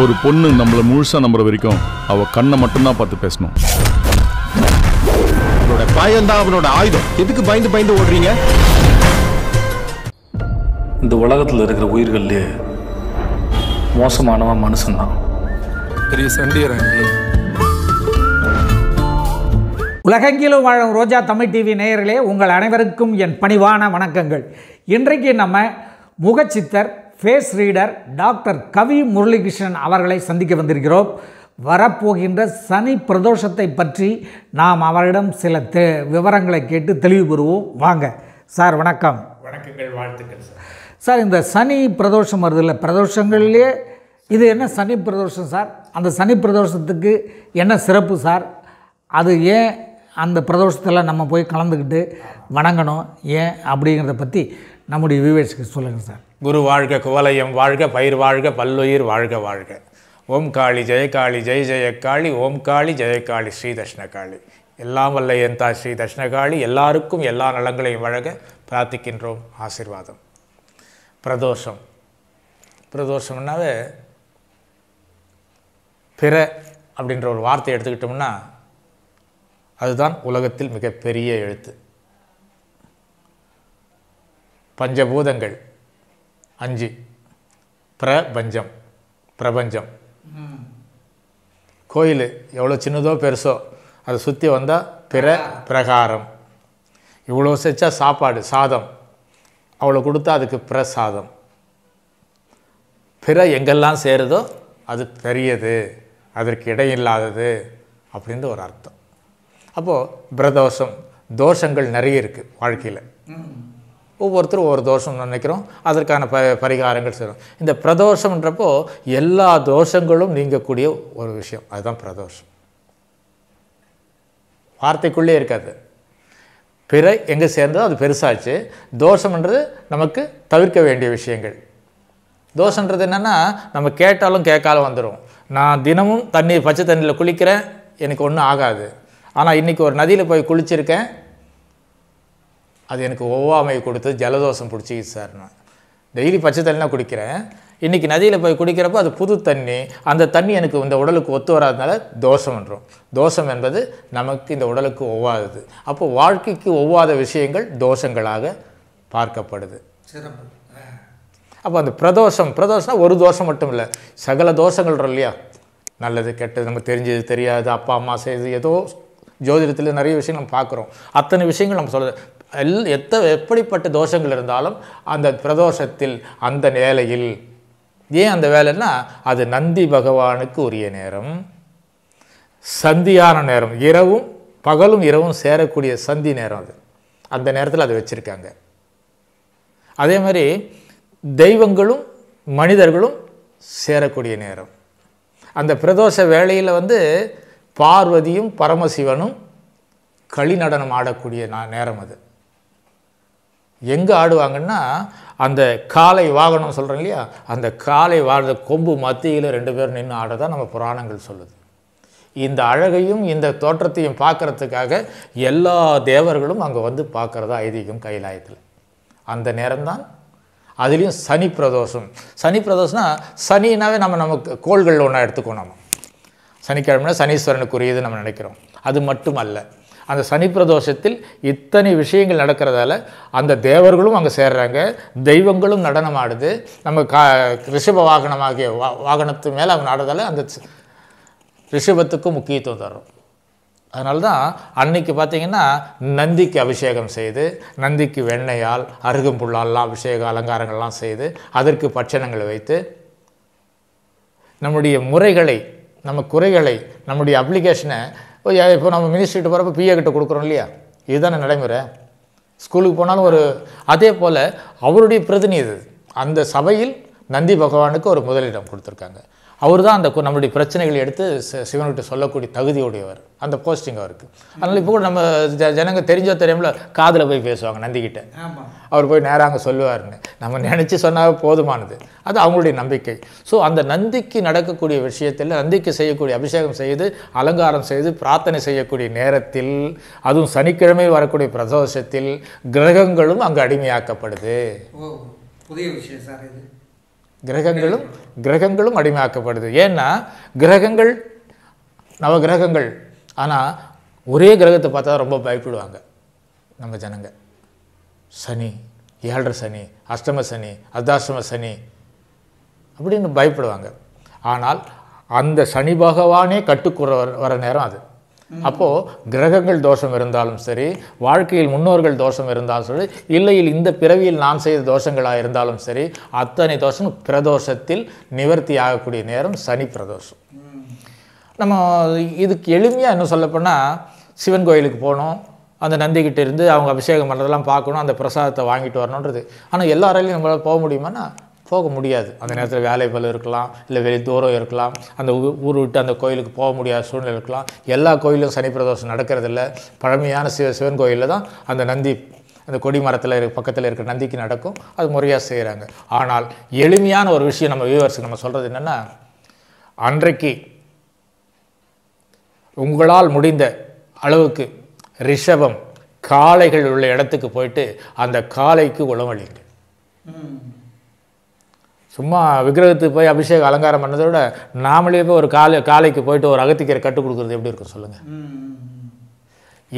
ஒரு பொண்ணு நம்மளை முழுசாக நம்புற வரைக்கும் அவள் கண்ணை மட்டும்தான் பார்த்து பேசணும் அவனோட பயம்தான் அவனோட ஆயுதம் எதுக்கு பயந்து பயந்து ஓடுறீங்க இந்த உலகத்தில் இருக்கிற உயிர்கள்லேயே மோசமானவன் மனுஷன்தான் பெரிய சண்டியராங்க உலகெங்கிலும் வாழும் ரோஜா தமிழ் டிவி நேயர்களே உங்கள் அனைவருக்கும் என் பணிவான வணக்கங்கள் இன்றைக்கு நம்ம முகச்சித்தர் face reader doctor Kavi Muralikrishnan அவர்களை சந்திக்க வந்திருக்கிறோம் வரப்போகின்ற சனி பிரதோஷத்தை பற்றி நாம் அவரிடம் சில தெ விவரங்களை கேட்டு தெளிவு பெறுவோம் வாங்க சார் வணக்கம் வணக்கங்கள் வாழ்த்துக்கள் சார் சார் இந்த சனி பிரதோஷம் இல்லை பிரதோஷங்கள்லேயே இது என்ன சனி பிரதோஷம் சார் அந்த சனி பிரதோஷத்துக்கு என்ன சிறப்பு சார் அது ஏன் அந்த பிரதோஷத்தில் நம்ம போய் கலந்துக்கிட்டு வணங்கணும் ஏன் அப்படிங்கிறத பற்றி நம்முடைய வியூவர்ஸ்க்கு சொல்லுங்கள் சார் குரு வாழ்க குவலயம் வாழ்க பயிர் வாழ்க பல்லுயிர் வாழ்க வாழ்க ஓம் காளி ஜெயகாளி ஜெய ஜெயக்காளி ஓம் காளி ஜெயகாளி ஸ்ரீ காளி எல்லாம் வல்ல என் ஸ்ரீ தட்சிணகாளி எல்லாருக்கும் எல்லா நலங்களையும் வழங்க பிரார்த்திக்கின்றோம் ஆசிர்வாதம் பிரதோஷம் பிரதோஷம்னாவே பிற அப்படின்ற ஒரு வார்த்தை எடுத்துக்கிட்டோம்னா அதுதான் உலகத்தில் மிகப்பெரிய எழுத்து பஞ்சபூதங்கள் அஞ்சு பிரபஞ்சம் பிரபஞ்சம் கோயில் எவ்வளோ சின்னதோ பெருசோ அதை சுற்றி வந்தால் பிற பிரகாரம் இவ்வளோ செச்சா சாப்பாடு சாதம் அவ்வளோ கொடுத்தா அதுக்கு பிரசாதம் பிற எங்கெல்லாம் சேருதோ அது பெரியது அதற்கு இடையில்லாதது அப்படின்ற ஒரு அர்த்தம் அப்போது பிரதோஷம் தோஷங்கள் நிறைய இருக்குது வாழ்க்கையில் ஒவ்வொருத்தரும் ஒவ்வொரு தோஷம் நினைக்கிறோம் அதற்கான ப பரிகாரங்கள் செய்கிறோம் இந்த பிரதோஷம்ன்றப்போ எல்லா தோஷங்களும் நீங்கக்கூடிய ஒரு விஷயம் அதுதான் பிரதோஷம் வார்த்தைக்குள்ளே இருக்காது பிற எங்கே சேர்ந்தோ அது பெருசாச்சு தோஷம்ன்றது நமக்கு தவிர்க்க வேண்டிய விஷயங்கள் தோஷன்றது என்னென்னா நம்ம கேட்டாலும் கேட்காலும் வந்துடும் நான் தினமும் தண்ணி பச்சை தண்ணியில் குளிக்கிறேன் எனக்கு ஒன்றும் ஆகாது ஆனால் இன்றைக்கி ஒரு நதியில் போய் குளிச்சிருக்கேன் அது எனக்கு ஒவ்வாமை கொடுத்து ஜலதோஷம் சார் நான் டெய்லி பச்சை தண்ணிலாம் குடிக்கிறேன் இன்றைக்கி நதியில் போய் குடிக்கிறப்போ அது புது தண்ணி அந்த தண்ணி எனக்கு இந்த உடலுக்கு ஒத்து வராதனால தோஷம் தோஷம் என்பது நமக்கு இந்த உடலுக்கு ஒவ்வாதது அப்போது வாழ்க்கைக்கு ஒவ்வாத விஷயங்கள் தோஷங்களாக பார்க்கப்படுது அப்போ அந்த பிரதோஷம் பிரதோஷம்னா ஒரு தோஷம் மட்டும் இல்லை சகல தோஷங்கள் இல்லையா நல்லது கெட்டது நமக்கு தெரிஞ்சது தெரியாது அப்பா அம்மா செய்து ஏதோ ஜோதிடத்தில் நிறைய விஷயங்கள் நம்ம பார்க்குறோம் அத்தனை விஷயங்கள் நம்ம சொல்கிறது எல் எத்த எப்படிப்பட்ட தோஷங்கள் இருந்தாலும் அந்த பிரதோஷத்தில் அந்த நேலையில் ஏன் அந்த வேலைன்னா அது நந்தி பகவானுக்கு உரிய நேரம் சந்தியான நேரம் இரவும் பகலும் இரவும் சேரக்கூடிய சந்தி நேரம் அது அந்த நேரத்தில் அதை வச்சுருக்காங்க அதே மாதிரி தெய்வங்களும் மனிதர்களும் சேரக்கூடிய நேரம் அந்த பிரதோஷ வேலையில் வந்து பார்வதியும் பரமசிவனும் களிநடனம் ஆடக்கூடிய நேரம் அது எங்கே ஆடுவாங்கன்னா அந்த காலை வாகனம் சொல்கிறோம் இல்லையா அந்த காலை வாழ்ந்த கொம்பு மத்தியில் ரெண்டு பேரும் நின்று ஆடதான் நம்ம புராணங்கள் சொல்லுது இந்த அழகையும் இந்த தோற்றத்தையும் பார்க்குறதுக்காக எல்லா தேவர்களும் அங்கே வந்து பார்க்குறதா ஐதீகம் கைலாயத்தில் அந்த நேரம்தான் அதுலேயும் சனி பிரதோஷம் சனி பிரதோஷம்னா சனினாவே நம்ம நமக்கு கோள்கள் ஒன்றா எடுத்துக்கோ நம்ம சனிக்கிழமைனா சனீஸ்வரனுக்குரியது நம்ம நினைக்கிறோம் அது மட்டும் அல்ல அந்த சனி பிரதோஷத்தில் இத்தனை விஷயங்கள் நடக்கிறதால அந்த தேவர்களும் அங்கே சேர்றாங்க தெய்வங்களும் நடனம் ஆடுது நம்ம கா ரிஷப வாகனமாகிய வா வாகனத்து மேலே அவங்க ஆடுறதால அந்த ரிஷபத்துக்கும் முக்கியத்துவம் தரும் அதனால தான் அன்னைக்கு பார்த்திங்கன்னா நந்திக்கு அபிஷேகம் செய்து நந்திக்கு வெண்ணையால் அருகம்புல்லாலாம் அபிஷேக அலங்காரங்கள்லாம் செய்து அதற்கு பட்சணங்கள் வைத்து நம்முடைய முறைகளை நம்ம குறைகளை நம்முடைய அப்ளிகேஷனை இப்போ நம்ம மினிஸ்ட்ரிட்டு போகிறப்ப பிஏ கிட்ட கொடுக்குறோம் இல்லையா இதுதானே நடைமுறை ஸ்கூலுக்கு போனாலும் ஒரு அதே போல் அவருடைய பிரதிநிதி அந்த சபையில் நந்தி பகவானுக்கு ஒரு முதலிடம் கொடுத்துருக்காங்க அவர் தான் அந்த நம்மளுடைய பிரச்சனைகளை எடுத்து சிவன்கிட்ட சொல்லக்கூடிய தகுதியுடையவர் அந்த போஸ்டிங் அவருக்கு அதனால் இப்போ கூட நம்ம ஜ ஜனங்க தெரிஞ்சோ தெரியாமல் காதில் போய் பேசுவாங்க நந்திக்கிட்ட அவர் போய் நேராக அங்கே சொல்லுவார்னு நம்ம நினச்சி சொன்னால் போதுமானது அது அவங்களுடைய நம்பிக்கை ஸோ அந்த நந்திக்கு நடக்கக்கூடிய விஷயத்தில் நந்திக்கு செய்யக்கூடிய அபிஷேகம் செய்து அலங்காரம் செய்து பிரார்த்தனை செய்யக்கூடிய நேரத்தில் அதுவும் சனிக்கிழமை வரக்கூடிய பிரதோஷத்தில் கிரகங்களும் அங்கே அடிமையாக்கப்படுது புதிய விஷயம் சார் இது கிரகங்களும் கிரகங்களும் அடிமையாக்கப்படுது ஏன்னா கிரகங்கள் நவ கிரகங்கள் ஆனால் ஒரே கிரகத்தை பார்த்தா ரொம்ப பயப்படுவாங்க நம்ம ஜனங்க சனி ஏழரை சனி அஷ்டம சனி அர்தாஷ்டம சனி அப்படின்னு பயப்படுவாங்க ஆனால் அந்த சனி பகவானே கட்டுக்குற வர நேரம் அது அப்போது கிரகங்கள் தோஷம் இருந்தாலும் சரி வாழ்க்கையில் முன்னோர்கள் தோஷம் இருந்தாலும் சரி இல்லையில் இந்த பிறவியில் நான் செய்த தோஷங்களாக இருந்தாலும் சரி அத்தனை தோஷம் பிரதோஷத்தில் நிவர்த்தி ஆகக்கூடிய நேரம் சனி பிரதோஷம் நம்ம இதுக்கு எளிமையாக என்ன சொல்லப்போனால் சிவன் கோயிலுக்கு போகணும் அந்த நந்திக்கிட்டே இருந்து அவங்க அபிஷேகம் பண்ணுறதெல்லாம் பார்க்கணும் அந்த பிரசாதத்தை வாங்கிட்டு வரணுன்றது ஆனால் எல்லாராலையும் நம்மளால் போக முடியுமானா போக முடியாது அந்த நேரத்தில் வேலை பல இருக்கலாம் இல்லை வெளி தூரம் இருக்கலாம் அந்த ஊர் விட்டு அந்த கோயிலுக்கு போக முடியாத சூழ்நிலை இருக்கலாம் எல்லா கோயிலும் சனி பிரதோஷம் நடக்கிறதில்ல பழமையான சிவ சிவன் கோயிலில் தான் அந்த நந்தி அந்த கொடி மரத்தில் இருக்க பக்கத்தில் இருக்கிற நந்திக்கு நடக்கும் அது முறையாக செய்கிறாங்க ஆனால் எளிமையான ஒரு விஷயம் நம்ம வியூவர்ஸுக்கு நம்ம சொல்கிறது என்னென்னா அன்றைக்கு உங்களால் முடிந்த அளவுக்கு ரிஷபம் காளைகள் உள்ள இடத்துக்கு போயிட்டு அந்த காளைக்கு உளவழிங்க சும்மா விக்கிரகத்துக்கு போய் அபிஷேக அலங்காரம் பண்ணதை விட நாமளே போய் ஒரு காலை காலைக்கு போயிட்டு ஒரு அகத்திக்கரை கட்டுக் கொடுக்குறது எப்படி இருக்கும் சொல்லுங்கள்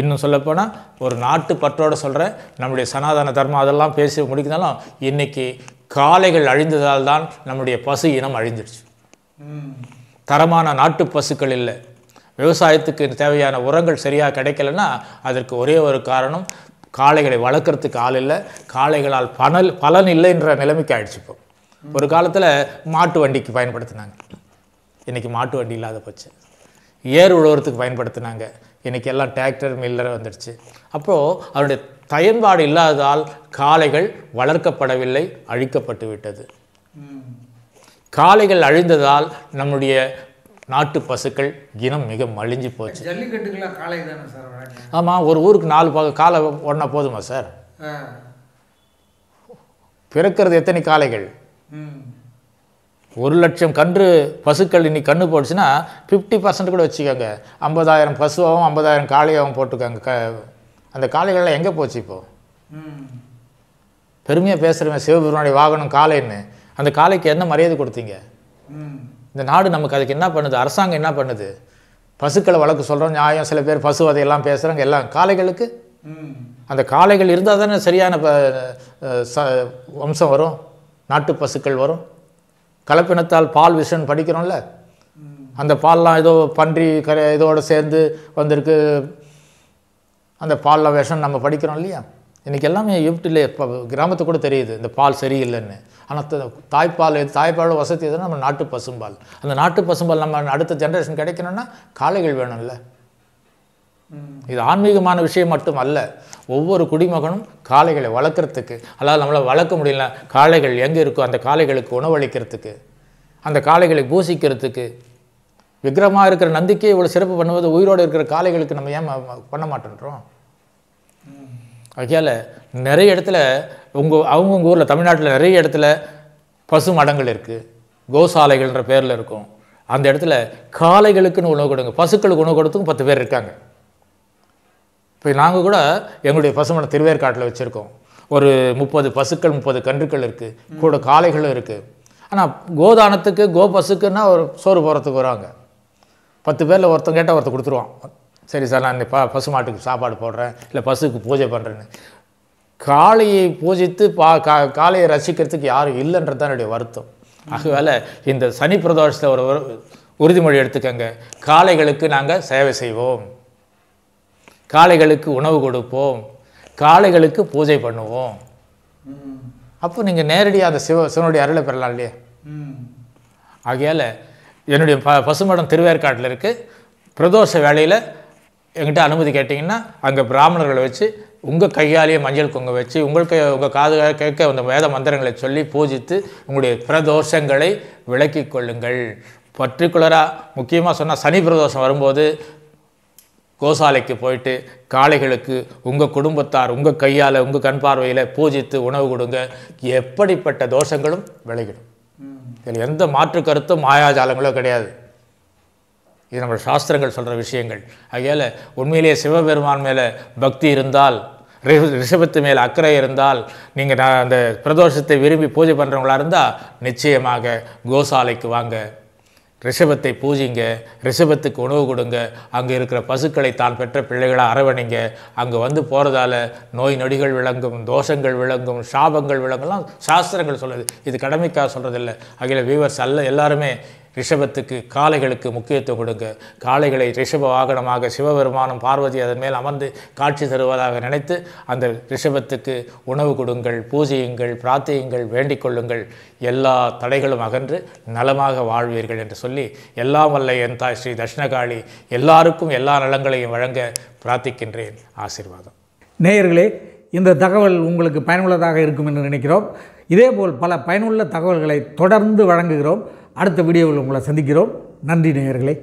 இன்னும் சொல்லப்போனால் ஒரு நாட்டு பற்றோடு சொல்கிற நம்முடைய சனாதன தர்மம் அதெல்லாம் பேசி முடிக்கிறதாலும் இன்றைக்கி காளைகள் அழிந்ததால் தான் நம்முடைய பசு இனம் அழிந்துடுச்சு தரமான நாட்டு பசுக்கள் இல்லை விவசாயத்துக்கு தேவையான உரங்கள் சரியாக கிடைக்கலன்னா அதற்கு ஒரே ஒரு காரணம் காளைகளை வளர்க்குறதுக்கு ஆள் இல்லை காளைகளால் பணல் பலன் இல்லைன்ற நிலைமைக்கு ஆயிடுச்சு ஒரு காலத்தில் மாட்டு வண்டிக்கு பயன்படுத்தினாங்க இன்றைக்கி மாட்டு வண்டி இல்லாத போச்சு ஏர் உழவுறதுக்கு பயன்படுத்தினாங்க இன்றைக்கி எல்லாம் டிராக்டர் மில்லர் வந்துடுச்சு அப்போது அவருடைய பயன்பாடு இல்லாததால் காளைகள் வளர்க்கப்படவில்லை அழிக்கப்பட்டு விட்டது காளைகள் அழிந்ததால் நம்முடைய நாட்டு பசுக்கள் இனம் மிக மலிஞ்சு போச்சு ஆமாம் ஒரு ஊருக்கு நாலு பா காலை ஒன்றா போதுமா சார் பிறக்கிறது எத்தனை காளைகள் ஒரு லட்சம் கன்று பசுக்கள் இன்னைக்கு கன்று போட்டுச்சுன்னா ஃபிஃப்டி பர்சன்ட் கூட வச்சுக்கோங்க ஐம்பதாயிரம் பசுவாகவும் ஐம்பதாயிரம் காளையாகவும் போட்டுக்கோங்க க அந்த காளைகள்லாம் எங்கே போச்சு இப்போது பெருமையாக பேசுகிறவன் சிவபெருமானுடைய வாகனம் காலைன்னு அந்த காளைக்கு என்ன மரியாதை கொடுத்தீங்க இந்த நாடு நமக்கு அதுக்கு என்ன பண்ணுது அரசாங்கம் என்ன பண்ணுது பசுக்களை வழக்கு சொல்கிறோம் நியாயம் சில பேர் பசு வதையெல்லாம் பேசுகிறாங்க எல்லாம் காளைகளுக்கு அந்த காளைகள் இருந்தால் தானே சரியான வம்சம் வரும் நாட்டு பசுக்கள் வரும் கலப்பினத்தால் பால் விஷன் படிக்கிறோம்ல அந்த பால்லாம் ஏதோ பன்றி கரை இதோடு சேர்ந்து வந்திருக்கு அந்த பாலில் விஷம் நம்ம படிக்கிறோம் இல்லையா இன்றைக்கி எல்லாமே யூப்டில் இப்போ கிராமத்து கூட தெரியுது இந்த பால் சரியில்லைன்னு ஆனால் தாய்ப்பால் தாய்ப்பால் வசதி எதுனா நம்ம நாட்டு பசும்பால் அந்த நாட்டு பசும்பால் நம்ம அடுத்த ஜென்ரேஷன் கிடைக்கணும்னா காளைகள் வேணும்ல இது ஆன்மீகமான விஷயம் மட்டும் அல்ல ஒவ்வொரு குடிமகனும் காளைகளை வளர்க்குறதுக்கு அதாவது நம்மளால் வளர்க்க முடியல காளைகள் எங்கே இருக்கோ அந்த காளைகளுக்கு உணவளிக்கிறதுக்கு அந்த காளைகளை பூசிக்கிறதுக்கு விக்கிரமாக இருக்கிற நந்திக்கே இவ்வளோ சிறப்பு பண்ணுவது உயிரோடு இருக்கிற காளைகளுக்கு நம்ம ஏன் பண்ண மாட்டேன்றோம் ஆகையால் நிறைய இடத்துல உங்கள் அவங்கவுங்க ஊரில் தமிழ்நாட்டில் நிறைய இடத்துல பசு மடங்கள் இருக்குது கோசாலைகள்ன்ற பேரில் இருக்கும் அந்த இடத்துல காளைகளுக்குன்னு உணவு கொடுங்க பசுக்களுக்கு உணவு கொடுத்துக்கும் பத்து பேர் இருக்காங்க இப்போ நாங்கள் கூட எங்களுடைய பசுமனை திருவேற்காட்டில் வச்சுருக்கோம் ஒரு முப்பது பசுக்கள் முப்பது கன்றுக்கள் இருக்குது கூட காளைகளும் இருக்குது ஆனால் கோதானத்துக்கு கோ பசுக்குன்னா ஒரு சோறு போகிறதுக்கு வருவாங்க பத்து பேரில் ஒருத்தன் கேட்டால் ஒருத்தர் கொடுத்துருவான் சரி சார் நான் இந்த ப பசுமாட்டுக்கு சாப்பாடு போடுறேன் இல்லை பசுக்கு பூஜை பண்ணுறேன்னு காளையை பூஜித்து பா கா காளையை ரசிக்கிறதுக்கு யாரும் இல்லைன்றது தான் என்னுடைய வருத்தம் ஆகவே இந்த சனி பிரதோஷத்தை ஒரு உறுதிமொழி எடுத்துக்கங்க காளைகளுக்கு நாங்கள் சேவை செய்வோம் காளைகளுக்கு உணவு கொடுப்போம் காளைகளுக்கு பூஜை பண்ணுவோம் அப்போ நீங்கள் நேரடியாக அந்த சிவ சிவனுடைய அருளை பெறலாம் இல்லையா ஆகையால் என்னுடைய ப பசுமடம் திருவேற்காட்டில் இருக்குது பிரதோஷ வேலையில் எங்கிட்ட அனுமதி கேட்டிங்கன்னா அங்கே பிராமணர்களை வச்சு உங்கள் கையாலேயே மஞ்சள் கொங்க வச்சு உங்களுக்கு உங்கள் காது கேட்க அந்த வேத மந்திரங்களை சொல்லி பூஜித்து உங்களுடைய பிரதோஷங்களை விளக்கி கொள்ளுங்கள் பர்டிகுலராக முக்கியமாக சொன்னால் சனி பிரதோஷம் வரும்போது கோசாலைக்கு போயிட்டு காளைகளுக்கு உங்கள் குடும்பத்தார் உங்கள் கையால் உங்கள் கண் பார்வையில் பூஜித்து உணவு கொடுங்க எப்படிப்பட்ட தோஷங்களும் விளைகிடும் இதில் எந்த மாற்று கருத்தும் மாயாஜாலங்களோ கிடையாது இது நம்ம சாஸ்திரங்கள் சொல்கிற விஷயங்கள் அதையால் உண்மையிலேயே சிவபெருமான் மேலே பக்தி இருந்தால் ரிஷபத்து மேல் அக்கறை இருந்தால் நீங்கள் நான் அந்த பிரதோஷத்தை விரும்பி பூஜை பண்ணுறவங்களா இருந்தால் நிச்சயமாக கோசாலைக்கு வாங்க ரிஷபத்தை பூஜிங்க ரிஷபத்துக்கு உணவு கொடுங்க அங்கே இருக்கிற பசுக்களை தான் பெற்ற பிள்ளைகளை அரவணைங்க அங்கே வந்து போகிறதால நோய் நொடிகள் விளங்கும் தோஷங்கள் விளங்கும் சாபங்கள் விளங்கலாம் சாஸ்திரங்கள் சொல்லுது இது கடமைக்காக சொல்கிறதில்ல அகில வீவர்ஸ் அல்ல எல்லாருமே ரிஷபத்துக்கு காளைகளுக்கு முக்கியத்துவம் கொடுங்க காளைகளை ரிஷப வாகனமாக சிவபெருமானும் பார்வதி அதன் மேல் அமர்ந்து காட்சி தருவதாக நினைத்து அந்த ரிஷபத்துக்கு உணவு கொடுங்கள் பூஜையுங்கள் பிரார்த்தியுங்கள் வேண்டிக் கொள்ளுங்கள் எல்லா தடைகளும் அகன்று நலமாக வாழ்வீர்கள் என்று சொல்லி எல்லாம் வல்ல என் தாய் ஸ்ரீ தட்சிணகாளி எல்லாருக்கும் எல்லா நலங்களையும் வழங்க பிரார்த்திக்கின்றேன் ஆசீர்வாதம் நேயர்களே இந்த தகவல் உங்களுக்கு பயனுள்ளதாக இருக்கும் என்று நினைக்கிறோம் இதேபோல் பல பயனுள்ள தகவல்களை தொடர்ந்து வழங்குகிறோம் அடுத்த வீடியோவில் உங்களை சந்திக்கிறோம் நன்றி நேயர்களே